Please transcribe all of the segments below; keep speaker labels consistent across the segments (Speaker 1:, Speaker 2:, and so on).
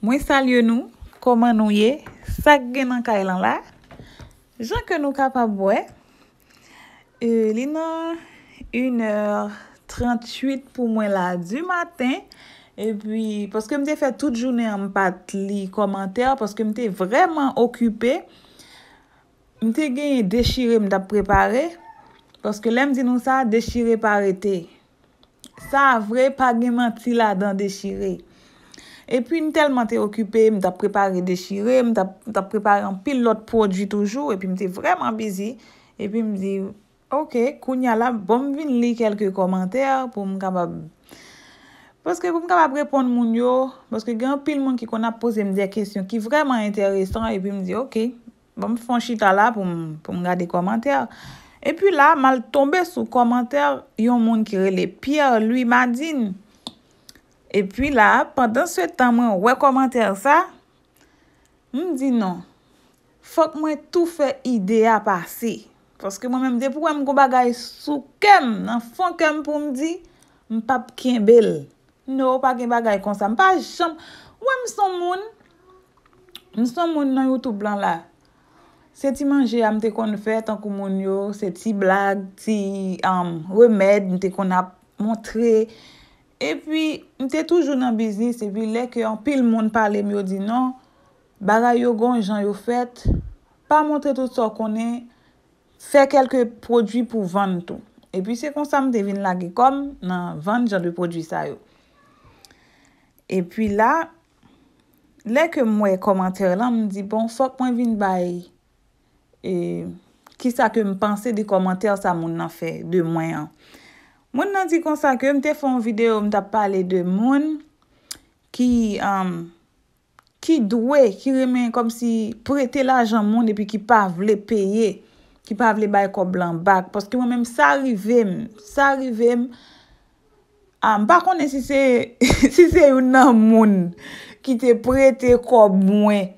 Speaker 1: Mwen salye nou, koman nou ye, sak gen an ka elan la. Jank yo nou kapap bwe. E li nan 1h38 pou mwen la du maten. E pi, poske mwen te fe tout jounen an pat li komantèr, poske mwen te vreman okupè. Mwen te gen yon dechire mdap preparè. Poske lem di nou sa, dechire par etè. Sa vre pa gen manti la dan dechirey. E pi nou telman te okupè, m da preparè dechirè, m da preparè an pil lot prodjou toujou, e pi m te vreman bizi, e pi m zi, ok, kounya la, bom vin li kelke komantèr pou m kaba... Poske pou m kaba repond moun yo, poske gen an pil moun ki kon ap pose m de kèsyon ki vreman enteresan, e pi m zi, ok, bom fonchita la pou m gade komantèr. E pi la, mal tombe sou komantèr, yon moun ki rele pier, lui madin... E pi la, pandan se tan mwen wè komantèl sa, mwen di non. Fok mwen tou fè ide a pasi. Foske mwen mwen mwen de pou wè mwen go bagay soukem, nan fok kem pou mwen di, mwen pap kien bel. Non, wè mwen bagay konsan. Mwen pa jom, wè mwen son moun, mwen son moun nan yotou blan la. Se ti manje a, mwen te kon fè, tankou moun yo, se ti blag, se ti remèd, mwen te kon ap montre, E pi, mte toujou nan biznis, e pi lek yon pil moun pale myo di nan, bagay yo gon, jan yo fet, pa montre tout so konen, fe kelke prodwi pou vande tou. E pi se konsan mte vin la gikom nan vande jan de prodwi sa yo. E pi la, lek mwen komantere lan, mwen di bon, fok mwen vin bay. E, kisa ke mwen panse de komantere sa moun nan fe, de mwen an. Mwen nan di konsa ke yon te fon videyo mta pale de moun ki um, dwe, ki remen kom si prete la jan moun epi ki pa vle peye, ki pa vle baye kob lan bak. Poske mwen menm sa rivem, sa rivem um, a mba konen si se yon nan moun ki te prete kob mwen,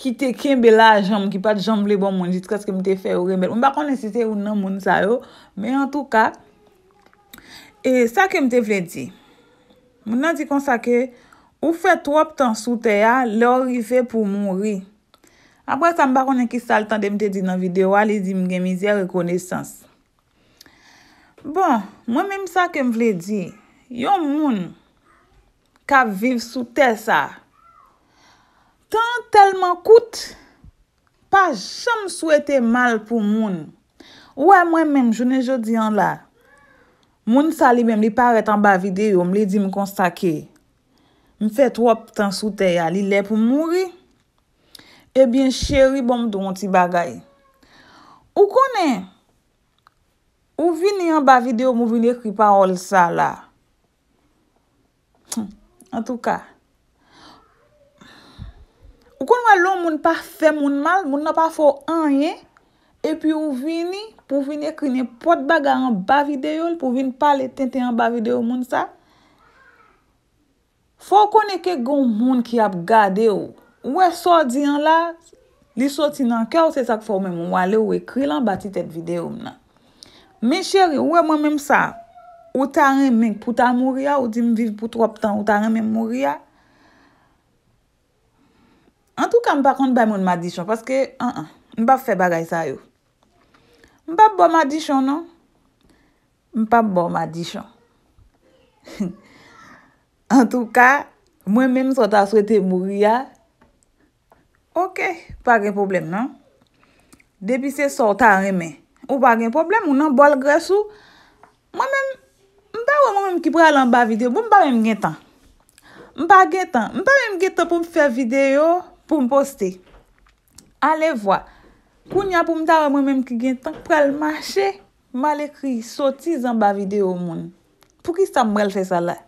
Speaker 1: ki te kembe la jan moun, ki pat jan vle bon moun, jit kaske mte fe ou remen. Mba konen si se yon nan moun sa yo, men an tou ka... E sa kem te vle di, moun an di kon sa ke, ou fe trop tan soute ya, lor i ve pou moun ri. Abre sa mba konen ki sal tan de mte di nan videwa, li di mge mize rekonesans. Bon, mwen menm sa kem vle di, yon moun ka viv soute sa, tan telman kout, pa jom souete mal pou moun. Ou e mwen menm, jounen jodi an la. Moun sali mem li paret an ba videyo, mle di mi konstake. Mi fet wop tan sute ya, li le pou mouri. E bin cheri bom do moun ti bagay. Ou konen, ou vini an ba videyo moun vini ekri parol sa la. Hm, en tou ka. Ou kon wè loun moun pa fe moun mal, moun nan pa fo an ye. E pi ou vini. pou vin ekrine pot baga an ba videyo, pou vin pale tente an ba videyo moun sa. Fou kon eke goun moun ki ap gade yo, ou e soti an la, li soti nan kè ou se sak fò mè moun wale ou ekri lan ba titet videyo moun nan. Men chèri, ou e mwen mèm sa, ou ta ren mèm pou ta mouri ya, ou di m viv pou tròp tan, ou ta ren mèm mouri ya. An tou kan m bakon dba moun madi chan, paske, an an, m bap fè bagay sa yo. Mpap bo ma di chon, non? Mpap bo ma di chon. En tou ka, mwen menm sot a sou ete mou ria. Ok, pa gen problem, non? Depi se sot a remen. Ou pa gen problem, ou nan bol grasou. Mwen menm, mpap wè mwen menm ki pre alan ba video, mpap menm gen tan. Mpap gen tan, mpap menm gen tan pou mp fè video, pou m poste. Ale vwa. Koun ya pou mta wè mèm ki gen tank pral mache, mal ekri, soti zan bavide ou moun. Pou ki sa mbrel fè sa la?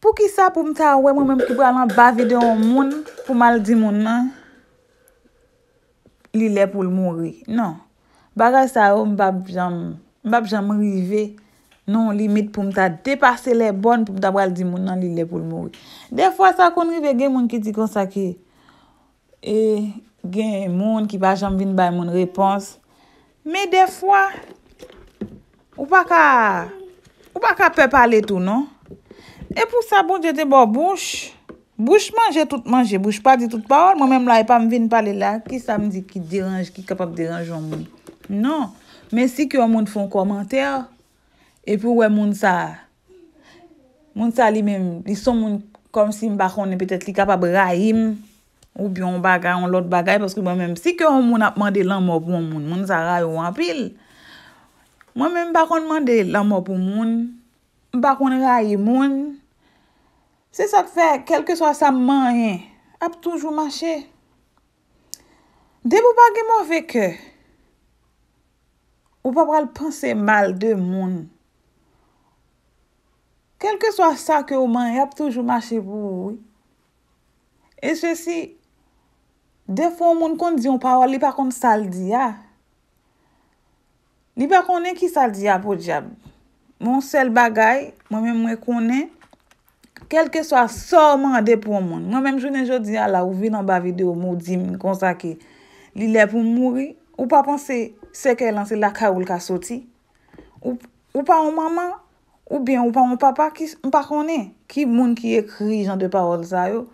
Speaker 1: Pou ki sa pou mta wè mèm ki pral an bavide ou moun, pou mal di moun nan, li lè pou l'mouri. Nan. Bara sa ou mbap jam, mbap jam rive, nan li mit pou mta depase lè bon, pou mta pral di moun nan li lè pou l'mouri. De fwa sa koun rive gen moun ki di konsa ki, e... gen yon moun ki pa jom vin bay moun repons. Me defwa, ou pa ka, ou pa ka pe pale tout, non? E pou sa, bon, jete bo bouch, bouch manje tout manje, bouch pa di tout paol, moun men mla yon pa e vin pale la, ki sa m di ki deranj, ki kapab deranj yon moun. Non, men si ki yon moun fon komenter, e pou we moun sa, moun sa li men, li son moun, kom si mba konen petet li kapab rahim, Ou bi yon bagay, yon lot bagay, poske mwen menm si ke yon moun ap mande lanmop ou moun, moun sa ray ou anpil. Mwen menm bakon mande lanmop ou moun, bakon ray moun. Se sa te fe, kelke sa sa manye, ap toujou mache. De pou bagi moun veke, ou pa pral pense mal de moun. Kelke sa sa ke ou manye, ap toujou mache pou. E se si, Defon moun kon di yon parol, li pa kon saldi ya. Li pa konen ki saldi ya pou di jab. Mon sel bagay, mwen mwen mwen konen, kelke swa sorman de pou moun. Mwen mwen jounen joun di, ala, ou vi nan ba video, moun di mwen konsa ki li le pou moui, ou pa pon se seke lan se la kaoul ka soti. Ou pa moun maman, ou bien ou pa moun papa, mwen mwen mwen konen ki moun ki ekri jan de parol sa yo.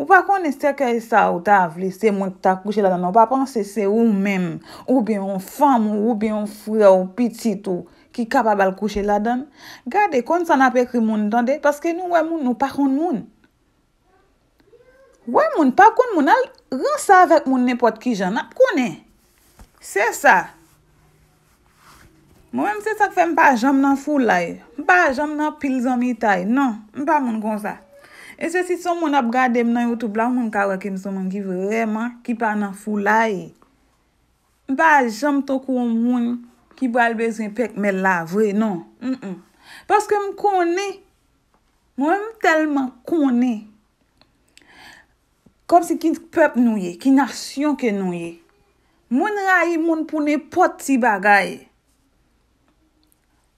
Speaker 1: Ou pa kone stè kèy sa ou ta avli, stè moun ki ta kouche la dan, nou pa panse se ou mèm, ou bi yon fam ou ou bi yon fure ou pitit ou ki kapabal kouche la dan. Gade, kon san apè kri moun dande, paske nou wè moun nou pa kone moun. Wè moun pa kone moun al rinsa avèk moun nepot ki jan ap kone. Se sa. Mou mèm se sa k fèm pa jam nan foulay, e, pa jam nan pilzom itay, e, nan, mpa moun kon sa. E se si son moun ap gade m nan yotu bla, moun kawa kem son moun ki vreman ki pa nan fulay. Ba jom to kou moun ki pa al bezin pek mel la vre, non. Paske m konen, moun m telman konen. Kom si ki pep nouye, ki narsyon ke nouye. Moun rayi moun pou ne poti bagay.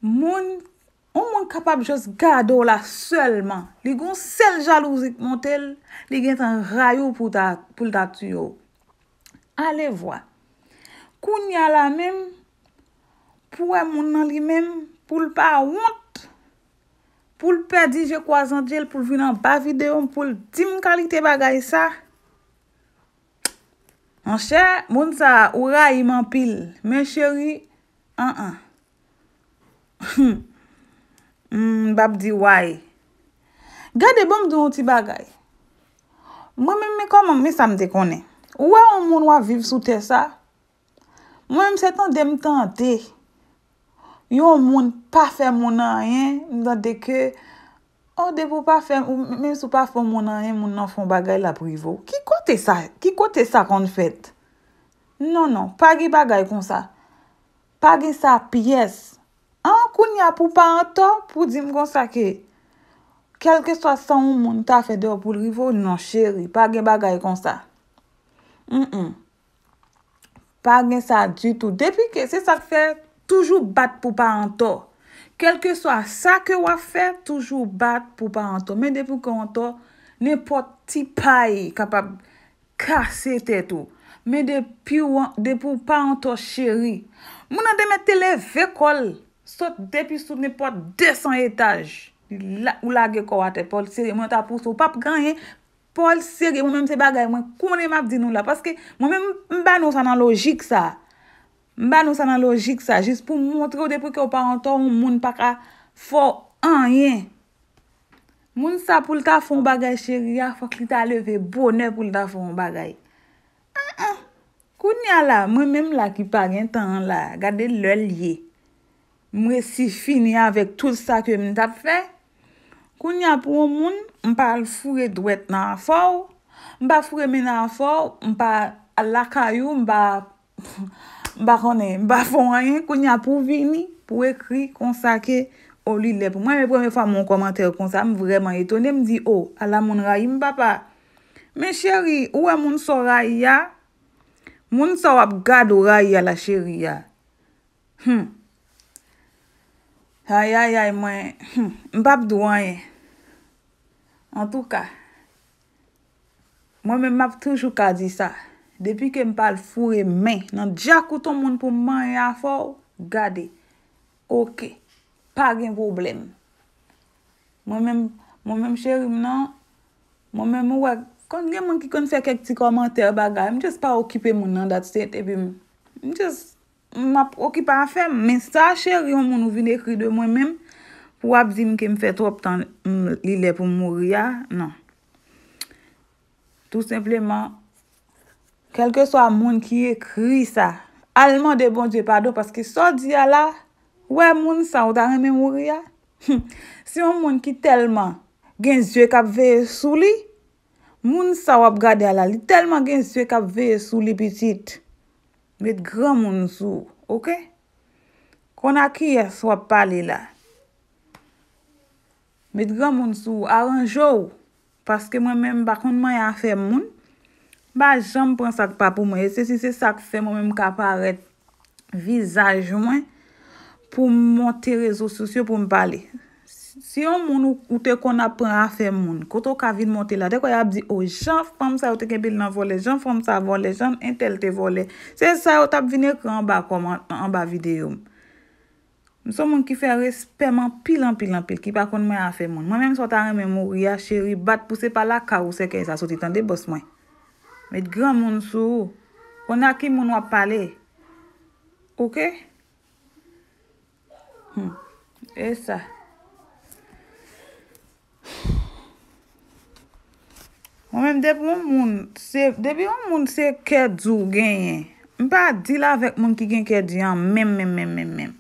Speaker 1: Moun... On mwen kapab jos gado la selman. Li goun sel jalouzik mwen tel. Li gen tan rayou pou l tak tu yo. Ale vwa. Koun ya la men. Pou e moun nan li men. Poul pa wont. Poul pa di je kwa zan djel. Poul vi nan ba videon. Poul tim kalite bagay sa. Mon chè. Moun sa. Ou rayi man pil. Men chèri. An an. Hmm. Mbap di waye. Gade bom do yon ti bagay. Mwen men me kom an me samde konen. Ou wè yon moun waviv sou te sa? Mwen men se ton dem tante. Yon moun pa fè moun an yon. Nante ke. O oh, devou pa fè moun an yon moun nan fon bagay la pou yivou. Ki kote sa? Ki kote sa kon fèt? Non, non. Pagi bagay kon sa. Pagi sa piyes. Pagi sa piyes. pou ni a pou pa an to pou dim kon sa ke kelke sa sa ou moun ta fe de ou pou li vo nan cheri, pa gen bagay kon sa m m pa gen sa di tou depi ke se sa fe toujou bat pou pa an to kelke sa sa ke wafen toujou bat pou pa an to, men depi kon to ne pot ti pay kapab kase te tou men depi wan depi pou pa an to cheri moun an de mette le vekol Sot depi sou ne pot 200 etaj. Ou la ge kwa te pol sere. Mwen ta poun sou pap gangen. Pol sere. Mwen mwen se bagay. Mwen kounen map di nou la. Paske mwen mwen mba nou sanan logik sa. Mba nou sanan logik sa. Jis pou mwotre ou depi ki ou pa an ton. Moun pa ka fò an yen. Moun sa pou lta fon bagay cherya. Fok li ta leve bonè pou lta fon bagay. An ah, an. Ah. Kounen la. Mwen mwen la ki pa gen tan la. Gade lèl ye. Mwen si fini avèk tout sa ke mwen tap fè. Kou nya pou moun, mwen pa al fure dwet nan fòw. Mwen pa fure men nan fòw, mwen pa al lakayou, mwen pa... Mwen pa fòwen, mwen pa fòwen, kou nya pou vini, pou ekri, kon sa ke olilep. Mwen mwen fòwen mwen fòwen mwen komantèr kon sa, mwen vreman etonè, mwen di, o, oh, ala moun rayi mwen pa pa. Mwen chèri, ou a moun so rayi ya? Moun so ap gad ou rayi ya la chèri ya. Hmmp. Ayayay, mwen, mpap hmm, do an ye. An tou ka. Mwen men map trejou ka di sa. Depi ke mpal fure men, nan diakou ton moun pou man ya faw, gade. Ok. Pa gen problem. Mwen men, mwen men mwè, kon gen mwen ki kon fè kek ti komantè bagay, mwen jes pa okipe moun nan dat se tebe mwen. Mwen jes... M ap okipa an fe, men sa chèri yon moun ou vin ekri de mwen menm pou ap zim ke m fè trop tan li lè pou m mou ria, nan. Tout sepleman, kelke so a moun ki ekri sa, alman de bon je pardon paske so diya la, we moun sa ou darè mè mou ria, si yon moun ki telman genjye kap veye souli, moun sa ou ap gade alali telman genjye kap veye souli pitit. Met gran moun sou, okey? Kon a kiye, swa pale la. Met gran moun sou, aranjou, paske mwen men bakoun mwen ya fe moun, ba jan mwen pren sak pa pou mwen, e se si se sak fe mwen mwen ka paret vizaj mwen, pou mwen te rezo sosyo pou mwen pale. Si yon moun ou te kon apren a fe moun, koto kavin monte la, dekwa yon ap di, o, oh, jan fwam sa yo te kebel nan vole, jan fwam sa vole, jan entel te vole, se yon sa yo tap vini kran ba kom an ba videyom. M son moun ki fe respeman pilan pilan pil, ki pa kon mwen a fe moun. Mwen menm sou ta reme moun, ya cheri, bat puse pala ka ou seke, sa soti tan debos mwen. Met gran moun sou, kon a ki moun wap pale. Ok? Hmm. E sa. Mwen dep yon moun se, dep yon moun se kedzou genye. Mpa di la vek moun ki gen kedzou yon mem, mem, mem, mem, mem.